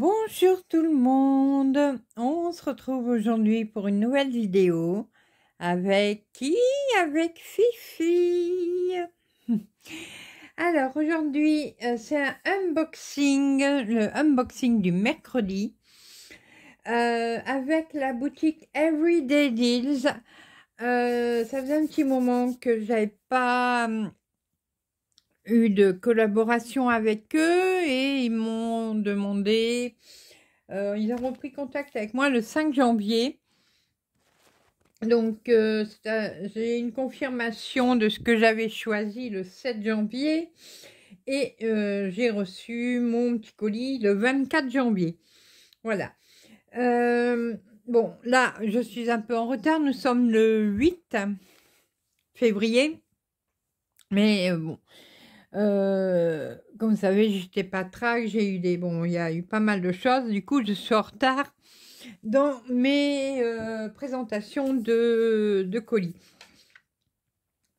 Bonjour tout le monde, on se retrouve aujourd'hui pour une nouvelle vidéo avec qui Avec Fifi Alors aujourd'hui euh, c'est un unboxing, le unboxing du mercredi euh, avec la boutique Everyday Deals. Euh, ça faisait un petit moment que j'avais pas hum, eu de collaboration avec eux et ils m'ont demandé, euh, ils ont repris contact avec moi le 5 janvier. Donc, euh, j'ai une confirmation de ce que j'avais choisi le 7 janvier et euh, j'ai reçu mon petit colis le 24 janvier. Voilà. bon, là, je suis un peu en retard. Nous sommes le 8 février. Mais bon, euh, comme vous savez, j'étais pas traque, j'ai eu des. Bon, il y a eu pas mal de choses. Du coup, je suis en retard dans mes euh, présentations de, colis.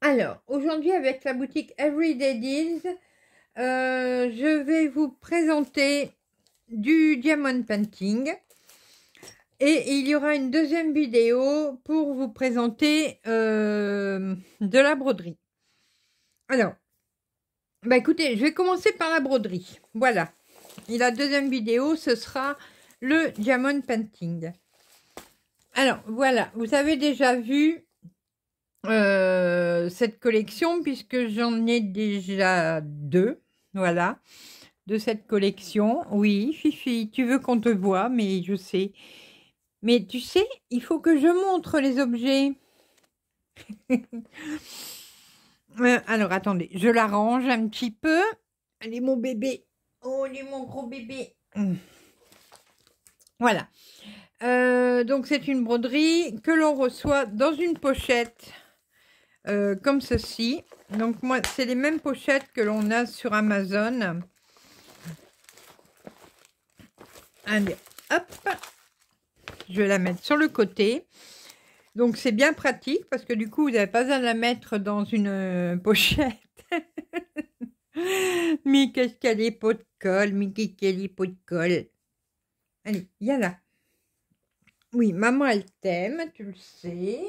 Alors, aujourd'hui, avec la boutique Everyday Deals, euh, je vais vous présenter du diamond painting. Et il y aura une deuxième vidéo pour vous présenter de la broderie. Alors, bah écoutez, je vais commencer par la broderie. Voilà. Et la deuxième vidéo, ce sera le diamond painting. Alors, voilà. Vous avez déjà vu euh, cette collection puisque j'en ai déjà deux. Voilà. De cette collection. Oui, Fifi, tu veux qu'on te voit, mais je sais. Mais tu sais, il faut que je montre les objets. Euh, alors, attendez, je l'arrange un petit peu. Allez mon bébé. Oh, elle est mon gros bébé. Hum. Voilà. Euh, donc, c'est une broderie que l'on reçoit dans une pochette euh, comme ceci. Donc, moi, c'est les mêmes pochettes que l'on a sur Amazon. Allez, hop. Je vais la mettre sur le côté. Donc c'est bien pratique parce que du coup, vous n'avez pas à la mettre dans une euh, pochette. mais qu'est-ce qu'elle est pot de colle, mais qu'est-ce qu'elle est pot de colle. Allez, il y a là. Oui, maman, elle t'aime, tu le sais.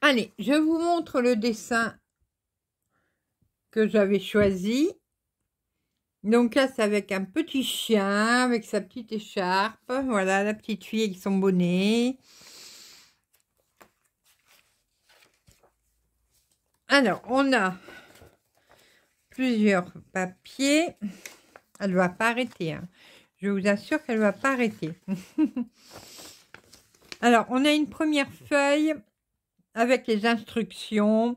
Allez, je vous montre le dessin que j'avais choisi. Donc là, c'est avec un petit chien, avec sa petite écharpe. Voilà, la petite fille avec son bonnet. Alors, on a plusieurs papiers. Elle ne va pas arrêter. Hein. Je vous assure qu'elle ne va pas arrêter. Alors, on a une première feuille avec les instructions.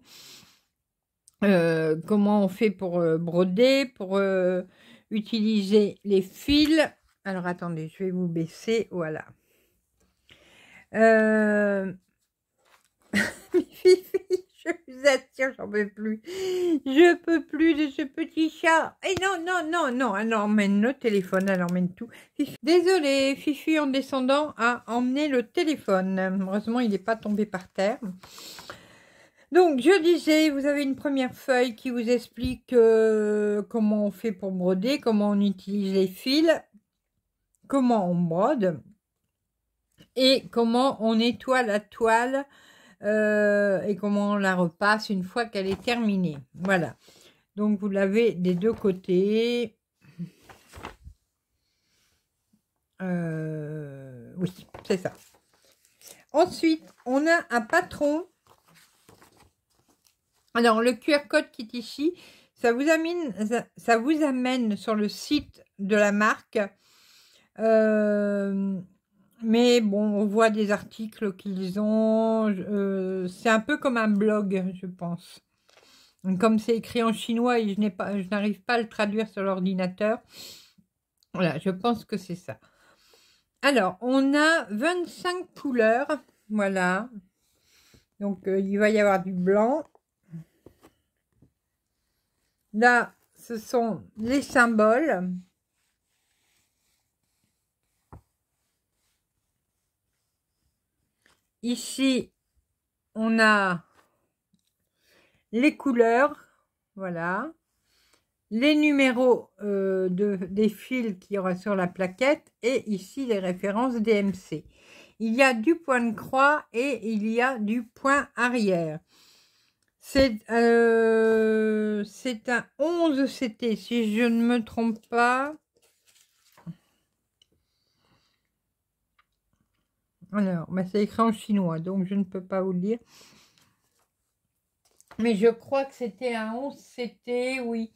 Euh, comment on fait pour euh, broder, pour euh, utiliser les fils. Alors attendez, je vais vous baisser, voilà. je vous attire, j'en peux plus. Je peux plus de ce petit chat. Et eh non, non, non, non, elle emmène le téléphone, elle emmène tout. Désolée, Fifi en descendant a emmené le téléphone. Heureusement, il n'est pas tombé par terre. Donc, je disais, vous avez une première feuille qui vous explique euh, comment on fait pour broder, comment on utilise les fils, comment on brode et comment on nettoie la toile euh, et comment on la repasse une fois qu'elle est terminée. Voilà. Donc, vous l'avez des deux côtés. Euh, oui, c'est ça. Ensuite, on a un patron alors, le QR code qui est ici, ça vous, amène, ça vous amène sur le site de la marque. Euh, mais bon, on voit des articles qu'ils ont. Euh, c'est un peu comme un blog, je pense. Comme c'est écrit en chinois et je n'arrive pas, pas à le traduire sur l'ordinateur. Voilà, je pense que c'est ça. Alors, on a 25 couleurs. Voilà. Donc, euh, il va y avoir du blanc, Là, ce sont les symboles. Ici, on a les couleurs, voilà, les numéros euh, de, des fils qu'il y aura sur la plaquette et ici les références DMC. Il y a du point de croix et il y a du point arrière. Euh, c'est un 11 CT, si je ne me trompe pas. Alors, bah c'est écrit en chinois, donc je ne peux pas vous le dire. Mais je crois que c'était un 11 CT, oui.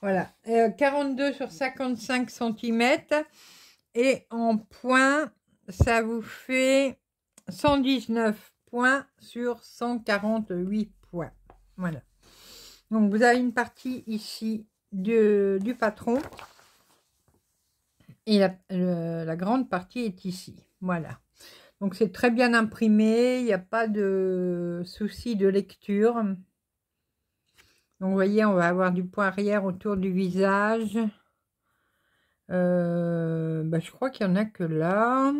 Voilà, 42 euh, sur 55 cm. Et en points, ça vous fait 119 points sur 148 points. Voilà. Donc, vous avez une partie ici du patron. Et la, grande partie est ici. Voilà. Donc, c'est très bien imprimé. Il n'y a pas de souci de lecture. Donc, vous voyez, on va avoir du point arrière autour du visage. Euh, bah, je crois qu'il n'y en a que là.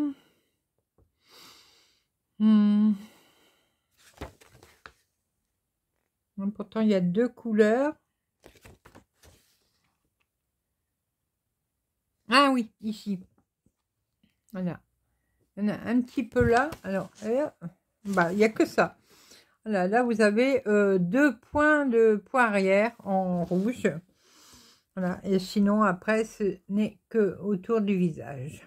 Hmm. Pourtant, il y a deux couleurs. Ah oui, ici. Voilà. Il y en a un petit peu là. Alors, euh, bah, il n'y a que ça. Voilà, là, vous avez euh, deux points de arrière en rouge. Voilà. Et sinon, après, ce n'est que autour du visage.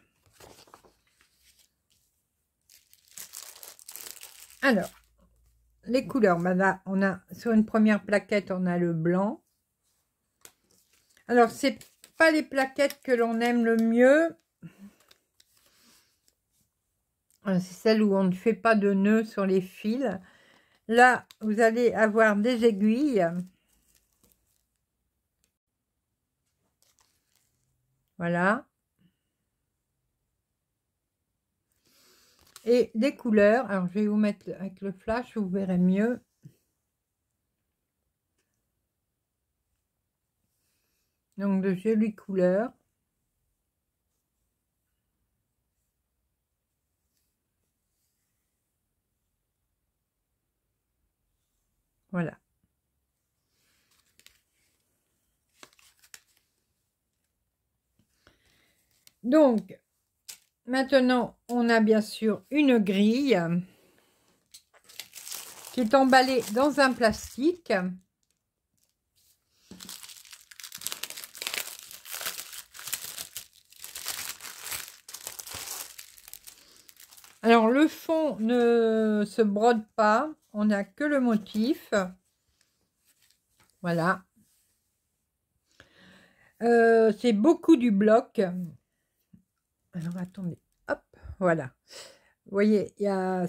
Alors, les couleurs. Bah, bah, on a sur une première plaquette, on a le blanc. Alors, c'est pas les plaquettes que l'on aime le mieux. Euh, c'est celle où on ne fait pas de nœuds sur les fils. Là, vous allez avoir des aiguilles. Voilà. Et des couleurs, alors je vais vous mettre avec le flash, vous verrez mieux. Donc de jolies couleurs. Voilà. Donc, Maintenant, on a bien sûr une grille qui est emballée dans un plastique. Alors, le fond ne se brode pas. On n'a que le motif. Voilà. Euh, c'est beaucoup du bloc. Alors attendez, hop, voilà. Vous voyez,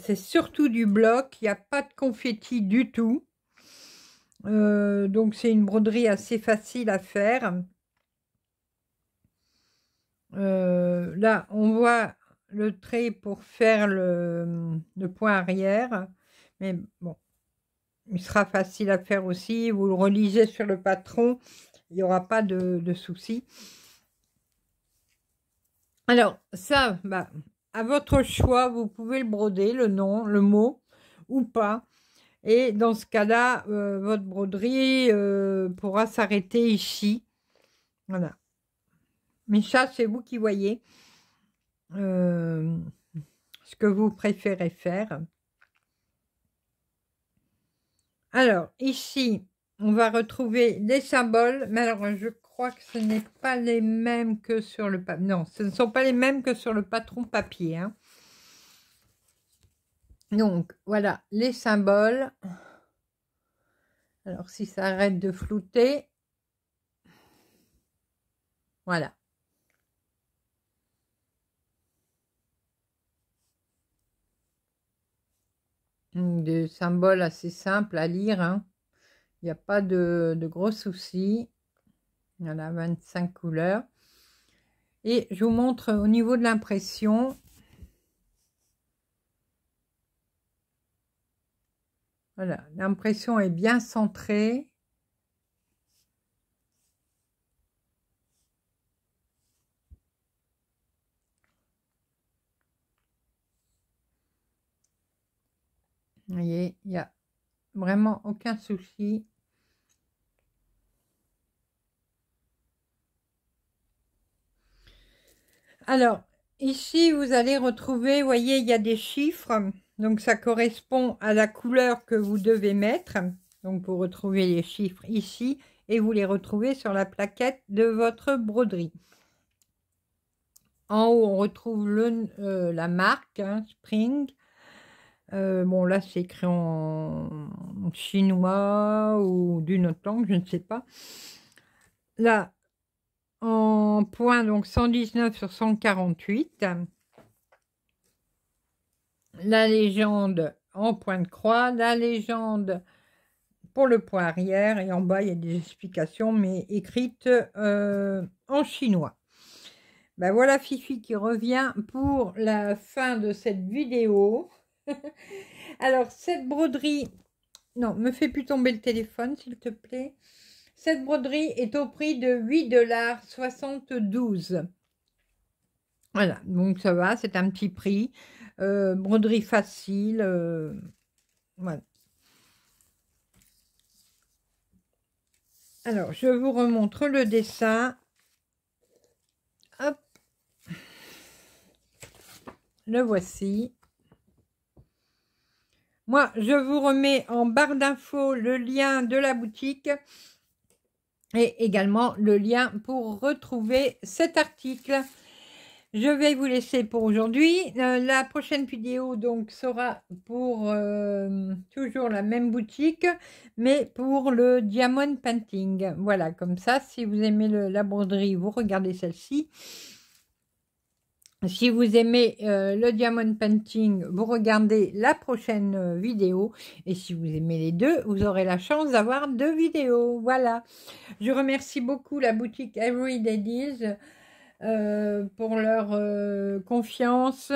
c'est surtout du bloc, il n'y a pas de confetti du tout. Euh, donc c'est une broderie assez facile à faire. Euh, là, on voit le trait pour faire le, point arrière. Mais bon, il sera facile à faire aussi. Vous le relisez sur le patron, il n'y aura pas de, de soucis. Alors, ça, bah, à votre choix, vous pouvez le broder, le nom, le mot, ou pas. Et dans ce cas-là, euh, votre broderie euh, pourra s'arrêter ici. Voilà. Mais ça, c'est vous qui voyez euh, ce que vous préférez faire. Alors, ici, on va retrouver des symboles. Mais alors, je que ce n'est pas les mêmes que sur le... Non, ce ne sont pas les mêmes que sur le patron papier. Hein. Donc, voilà, les symboles. Alors, si ça arrête de flouter. Voilà. Des symboles assez simples à lire. Hein. Il n'y a pas de gros soucis. Il y en a 25 couleurs. Et je vous montre au niveau de l'impression. Voilà, l'impression est bien centrée. voyez, il n'y a vraiment aucun souci. Alors, ici, vous allez retrouver, vous voyez, il y a des chiffres. Donc, ça correspond à la couleur que vous devez mettre. Donc, vous retrouvez les chiffres ici et vous les retrouvez sur la plaquette de votre broderie. En haut, on retrouve euh, la marque, hein, Spring. Euh, bon, là, c'est écrit en chinois ou d'une autre langue, je ne sais pas. Là, en point, donc 119 sur 148. La légende en point de croix, la légende pour le point arrière, et en bas, il y a des explications, mais écrites euh, en chinois. Ben voilà Fifi qui revient pour la fin de cette vidéo. Alors, cette broderie... Non, me fais plus tomber le téléphone, s'il te plaît. Cette broderie est au prix de 8,72$. Voilà, donc ça va, c'est un petit prix. Euh, broderie facile. Euh, voilà. Alors, je vous remontre le dessin. Hop. Le voici. Moi, je vous remets en barre d'infos le lien de la boutique et également le lien pour retrouver cet article. Je vais vous laisser pour aujourd'hui. Euh, la prochaine vidéo donc sera pour euh, toujours la même boutique, mais pour le Diamond Painting. Voilà, comme ça, si vous aimez la broderie, vous regardez celle-ci. Si vous aimez euh, le diamond painting, vous regardez la prochaine euh, vidéo. Et si vous aimez les deux, vous aurez la chance d'avoir deux vidéos. Voilà. Je remercie beaucoup la boutique Everyday euh, pour leur confiance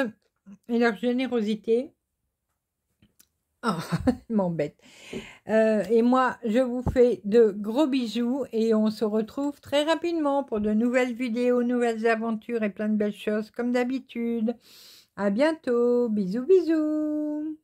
et leur générosité. Ah, m'embête. Euh, et moi, je vous fais de gros bisous et on se retrouve très rapidement pour de nouvelles vidéos, nouvelles aventures et plein de belles choses comme d'habitude. À bientôt. Bisous, bisous.